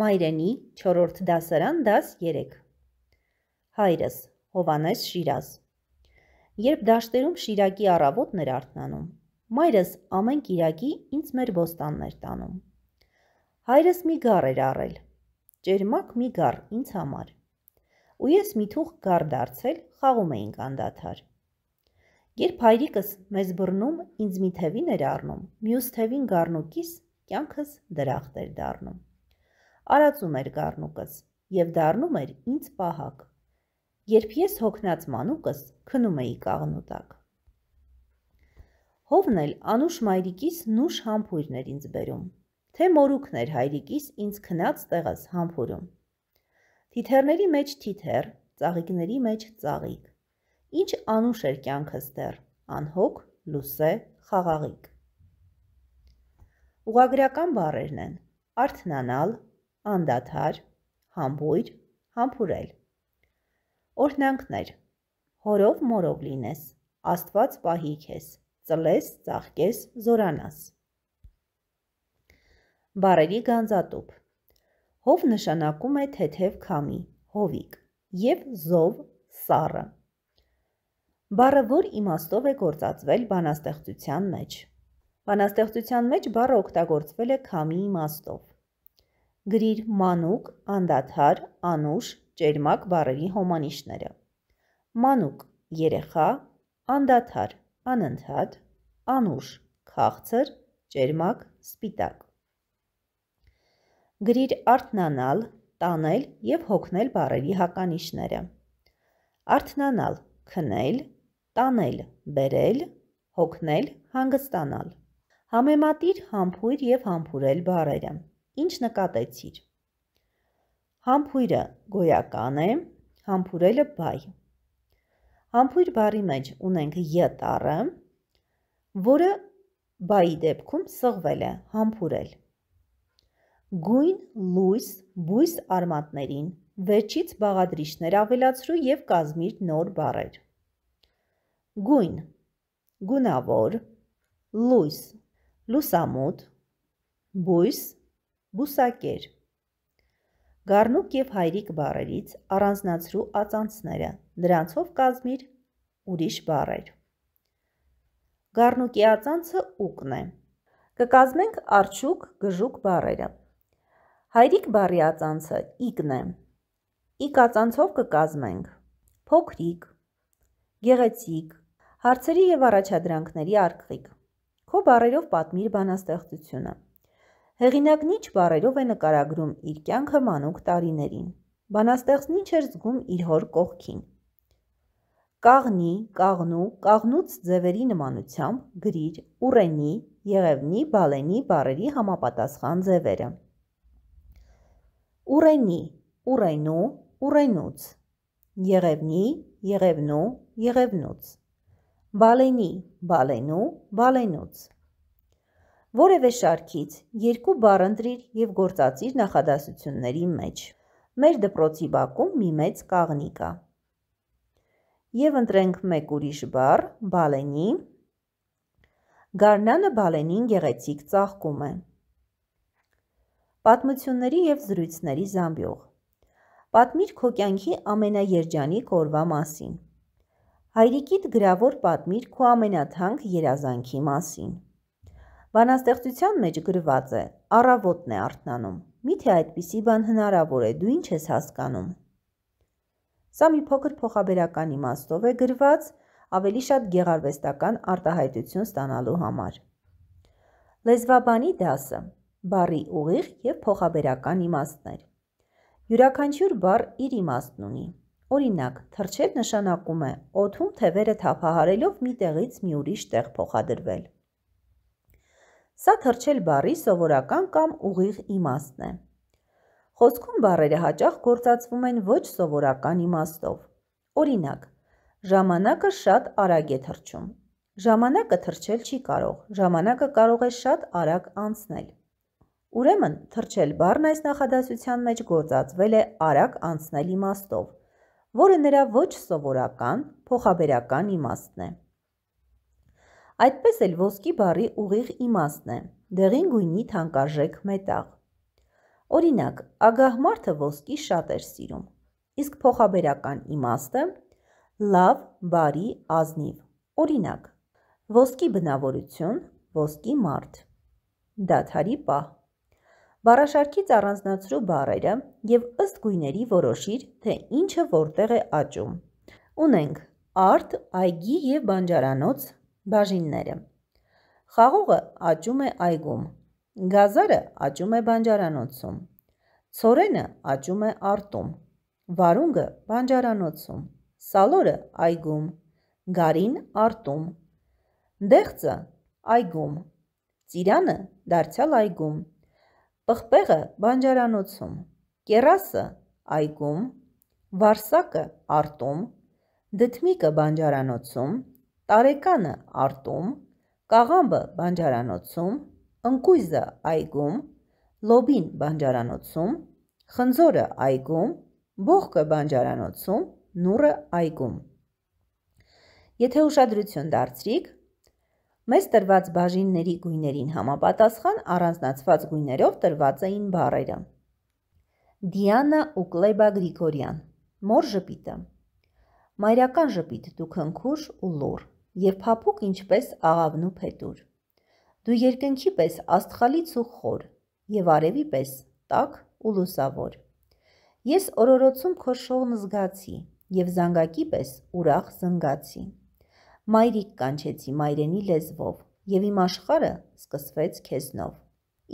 Մայրենի 4-րդ դասարան դաս 3 Հայրս Հովանես Շիրազ Երբ դաշտերում Շիրակի առավոտն էր արթնանում, մայրս ամեն կիրակի ինձ մեր ոստանն էր տանում։ Հայրս մի գար էր առել, ճերմակ մի գար ինձ համար։ Ու ես մի թուղ գար դարձել, խաղում էինք անդադար։ Երբ հայրիկս մեզ բռնում ինձ մի թևին էր առնում, մյուս թևին գառնուկիս կյանքս դրախտ էր դառնում արածում էր գառնուկս եւ դառնում էր ինձ պահակ։ Երբ ես հոգնած մանուկս քնում էի կաղնուտակ։ Հովն էլ անուշ մայրիկիս նուշ համբույրն էր ինձ բերում, թե մորուքն էր հայրիկիս ինձ քնած տեղս համբուրում։ Թիթերների մեջ թիթեր, ծաղիկների մեջ ծաղիկ։ Ինչ անուշ էր կյանքս դեռ, անհոգ, լուսե, խաղաղիկ։ Ուղագրական բառերն են. արթնանալ, անդադար, համբույր, համբուրել։ Օրհնանքներ. հորով մորով լինես, աստված պահի քեզ, ծլես, ծաղկես, զորանաս։ Բարերի գանձատուփ Հով նշանակում է թեթև քամի, հովիկ, եւ զով սառը։ Բառը որ իմաստով է գործածվել բանաստեղծության մեջ։ Բանաստեղծության մեջ բառը օգտագործվել է քամի իմաստով գրիր մանուկ, անդադար, անուշ, ճերմակ բառերի հոմանիշները։ Մանուկ՝ երեխա, անդադար՝ անընդհատ, անուշ՝ քաղցր, ճերմակ՝ սպիտակ։ Գրիր արթնանալ, տանել եւ հոգնել բառերի հականիշները։ Արթնանալ՝ քնել, տանել՝ բերել, հոգնել՝ հանգստանալ։ Համեմատիր համբույր եւ համբուրել բառերը։ Ինչ նկատեցիր։ Համբույրը գոյական է, համբուրելը բայ։ Համբույր բարի մեջ ունենք ե տառը, որը բայի դեպքում սղվել է, համբուրել։ Գույն, լույս, բույս արմատներին, վերջից բաղադրիչներ ավելացրու և կազմիր նոր բարեր։ Գույն, գունավոր, լույս, լուսամուտ, բույս, բուսակեր։ Գառնուկ եւ հայրիկ բառերից առանձնացրու ածանցները, դրանցով կազմիր ուրիշ բառեր։ Գառնուկի ածանցը ուկն է։ Կկազմենք արջուկ, գժուկ բառերը։ Հայրիկ բառի ածանցը իկն է։Իկ ածանցով կկազմենք փոքրիկ, գեղեցիկ, հարցերի եւ առաջադրանքների արկղիկ։ Քո բառերով պատմիր բանաստեղծությունը։ Հեղինակն ինչ բարերով է նկարագրում իր կյանքը մանուկ տարիներին։ Բանաստեղծն ինչ էր զգում իր հոր կողքին։ Կաղնի, կաղնու, կաղնուց ձևերի նմանությամբ գրիր ուռենի, եղևնի, բալենի բարերի համապատասխան ձևերը։ Ուռենի, ուռենու, ուռենուց։ Եղևնի, եղևնու, եղևնուց։ Բալենի, բալենու, բալենուց որևէ շարքից երկու բառ ընտրիր եւ գործածիր նախադասությունների մեջ։ Մեր դպրոցի բակում մի մեծ կաղնի կա։ Եվ ընտրենք մեկ ուրիշ բառ՝ բալենի։ Գարնանը բալենին գեղեցիկ ծաղկում է։ Պատմությունների եւ զրույցների զամբյուղ։ Պատմիր քո կյանքի ամենաերջանիկ օրվա մասին։ Հայրիկիդ գրավոր պատմիր քո ամենաթանկ երազանքի մասին։ Բանաստեղծության մեջ գրված է. «Առավոտն է արթնանում»։ Միթե այդպիսի բան հնարավոր է, դու ինչ ես հասկանում։ Սա մի փոքր փոխաբերական իմաստով է գրված ավելի շատ գեղարվեստական արտահայտություն ստանալու համար։ Լեզվաբանի դասը՝ բառի ուղիղ եւ փոխաբերական իմաստներ։ Յուրաքանչյուր բառ իր իմաստն ունի։ Օրինակ, թրջել նշանակում է օթում թևերը թափահարելով մի տեղից մի ուրիշ տեղ փոխադրվել։ Սա թրջել բարի սովորական կամ ուղիղ իմաստն է։ Խոսքում բարերը հաճախ գործածվում են ոչ սովորական իմաստով։ Օրինակ, ժամանակը շատ արագ է թրջում։ Ժամանակը թրջել չի կարող, ժամանակը կարող է շատ արագ անցնել։ Ուրեմն, թրջել բառն այս նախադասության մեջ գործածվել է արագ անցնել իմաստով, որը նրա ոչ սովորական, փոխաբերական իմաստն է։ Այդպես էլ ոսկի բարի ուղիղ իմաստն է, դեղին գույնի թանկարժեք մետաղ։ Օրինակ, ագահ մարդը ոսկի շատ էր սիրում, իսկ փոխաբերական իմաստը լավ, բարի, ազնիվ։ Օրինակ, ոսկի բնավորություն, ոսկի մարդ։ Դաթարի պահ։ Բարաշարքից առանձնացրու բարերը եւ ըստ գույների որոշիր, թե ինչը որտեղ է աճում։ Ունենք արտ, այգի եւ բանջարանոց, Բաժինները Խաղողը աճում է այգում, գազարը աճում է բանջարանոցում, ցորենը աճում է արտում, վարունգը բանջարանոցում, սալորը այգում, գարին արտում, դեղծը այգում, ծիրանը դարձյալ այգում, պղպեղը բանջարանոցում, կերասը այգում, վարսակը արտում, դդմիկը բանջարանոցում, տարեկանը արտում, կաղամբը բանջարանոցում, ընկույզը այգում, լոբին բանջարանոցում, խնձորը այգում, բողկը բանջարանոցում, նուրը այգում։ Եթե ուշադրություն դարձրիք, մեզ տրված բաժինների գույներին համապատասխան առանձնացված գույներով տրված էին բարերը։ Դիանա ու Կլեբա Գրիգորյան, մոր ժպիտը։ Մայրական ժպիտ՝ դուքնքուշ ու լուր և փափուկ ինչպես աղավնու փետուր։ Դու երկնքի պես աստխալից ու խոր և արևի պես տաք ու լուսավոր։ Ես օրորոցում քո շողն զգացի և զանգակի պես ուրախ զնգացի։ Մայրիկ կանչեցի մայրենի լեզվով և իմ աշխարը սկսվեց քեզնով։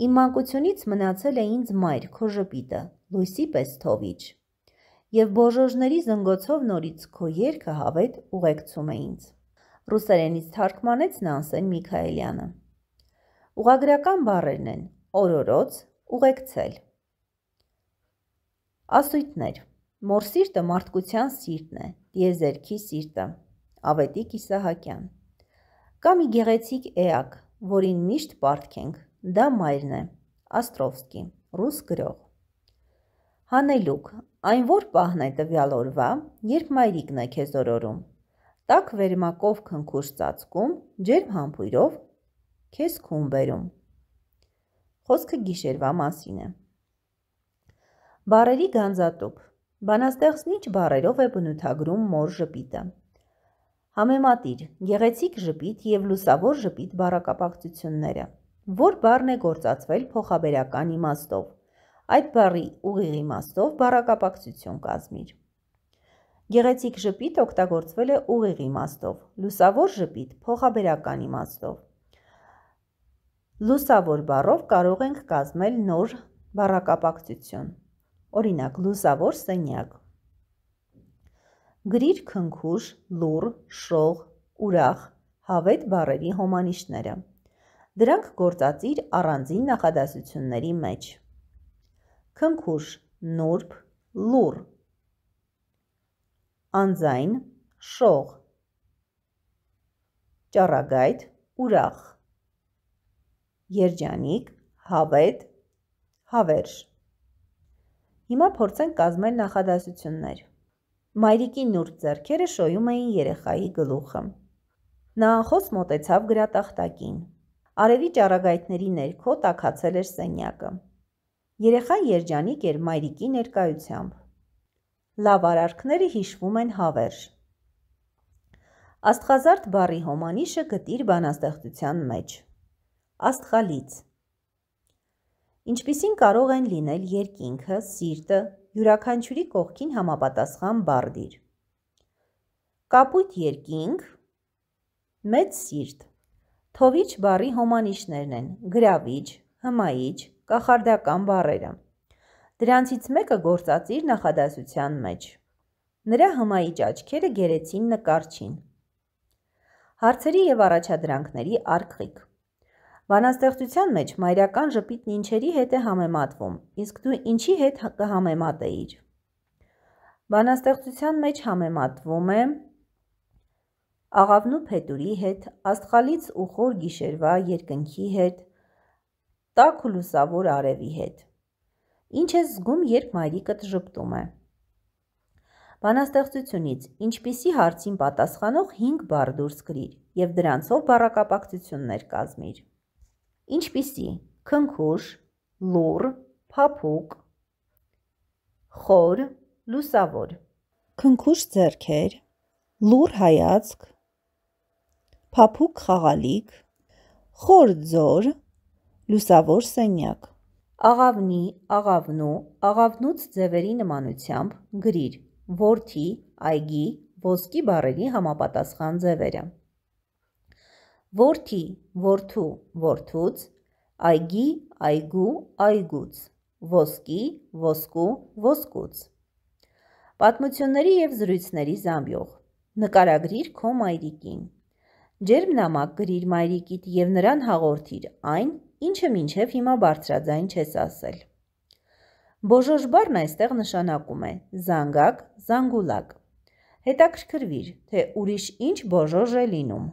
Իմ մանկությունից մնացել է ինձ մայր քո ժպիտը, լույսի պես թովիչ։ Եվ բոժոժների զնգոցով նորից քո երկը հավետ ուղեկցում է ինձ։ Ռուսերենից թարգմանեց Նանսեն Միքայելյանը։ Ուղագրական բառերն են. օրորոց, ուղեկցել։ Ասույթներ. Մոր սիրտը մարդկության սիրտն է, դիեզերքի սիրտը։ Ավետիկ Իսահակյան։ Կամ իգեղեցիկ էակ, որին միշտ պարտք ենք։ Դա մայրն է։ Աստրովսկի, ռուս գրող։ Հանելուկ, այն որ պահն է տվյալ օրվա, երբ մայրիկն է քեզ օրորում տաք վերմակով քնքուշ ծածկում, ջերմ համբույրով քեզ քուն բերում։ Խոսքը գիշերվա մասին է։ Բարերի գանձատուփ։ Բանաստեղծնիչ բարերով է բնութագրում մոր ժպիտը։ Համեմատիր գեղեցիկ ժպիտ եւ լուսավոր ժպիտ բարակապակցությունները։ Որ բառն է գործածվել փոխաբերական իմաստով։ Այդ բառի ուղիղ իմաստով բարակապակցություն կազմիր։ Գեղեցիկ ժպիտ օգտագործվել է ուղիղ իմաստով, լուսավոր ժպիտ փոխաբերական իմաստով։ Լուսավոր բառով կարող ենք կազմել նոր բառակապակցություն։ Օրինակ՝ լուսավոր սենյակ։ Գրիր քնքուշ, լուր, շող, ուրախ, հավետ բառերի հոմանիշները։ Դրանք գործածիր առանձին նախադասությունների մեջ։ Քնքուշ, նուրբ, լուր անձայն, շող, ճառագայթ, ուրախ, երջանիկ, հավետ, հավերժ։ Հիմա փորձենք կազմել նախադասություններ։ Մայրիկի նուրբ ձեռքերը շոյում էին երեխայի գլուխը։ Նա անխոս մոտեցավ գրատախտակին։ Արևի ճառագայթների ներքո տակացել էր սենյակը։ Երեխան երջանիկ էր մայրիկի ներկայությամբ լավ արարքները հիշվում են հավերժ։ Աստղազարդ բարի հոմանիշը գտիր բանաստեղծության մեջ։ Աստղալից Ինչպիսին կարող են լինել երկինքը, սիրտը, յուրաքանչյուրի կողքին համապատասխան բառ դիր։ Կապույտ երկինք, մեծ սիրտ։ Թովիչ բարի հոմանիշներն են՝ գրավիչ, հմայիչ, կախարդական բարերը։ Դրանցից մեկը գործածիր նախադասության մեջ։ Նրա հմայիչ աչքերը գերեցին նկարչին։ Հարցերի եւ առաջադրանքների արկղիկ։ Բանաստեղծության մեջ մայրական ժպիտն ինչերի հետ է համեմատվում, իսկ դու ինչի հետ կհամեմատեիր։ Բանաստեղծության մեջ համեմատվում է աղավնու փետուրի հետ, աստղալից ու խոր գիշերվա երկնքի հետ, տաք ու լուսավոր արևի հետ։ Ինչ ես զգում, երբ մայրիկդ ժպտում է։ Բանաստեղծությունից ինչպիսի հարցին պատասխանող 5 բառ դուրս գրիր եւ դրանցով բառակապակցություններ կազմիր։ Ինչպիսի՝ քնքուշ, լուր, փափուկ, խոր, լուսավոր։ Քնքուշ ձեռքեր, լուր հայացք, փափուկ խաղալիք, խոր ձոր, լուսավոր սենյակ աղավնի, աղավնու, աղավնուց ձևերի նմանությամբ գրիր որդի, այգի, ոսկի բարերի համապատասխան ձևերը։ Որդի, որդու, որդուց, այգի, այգու, այգուց, ոսկի, ոսկու, ոսկուց։ Պատմությունների և զրույցների զամբյող։ Նկարագրիր քո մայրիկին։ Ջերմ նամակ գրիր մայրիկիդ և նրան հաղորդիր այն, ինչը մինչև հիմա բարձրաձայն չես ասել։ Բոժոժ բառն այստեղ նշանակում է զանգակ, զանգուլակ։ Հետաքրքրվիր, թե ուրիշ ինչ բոժոժ է լինում։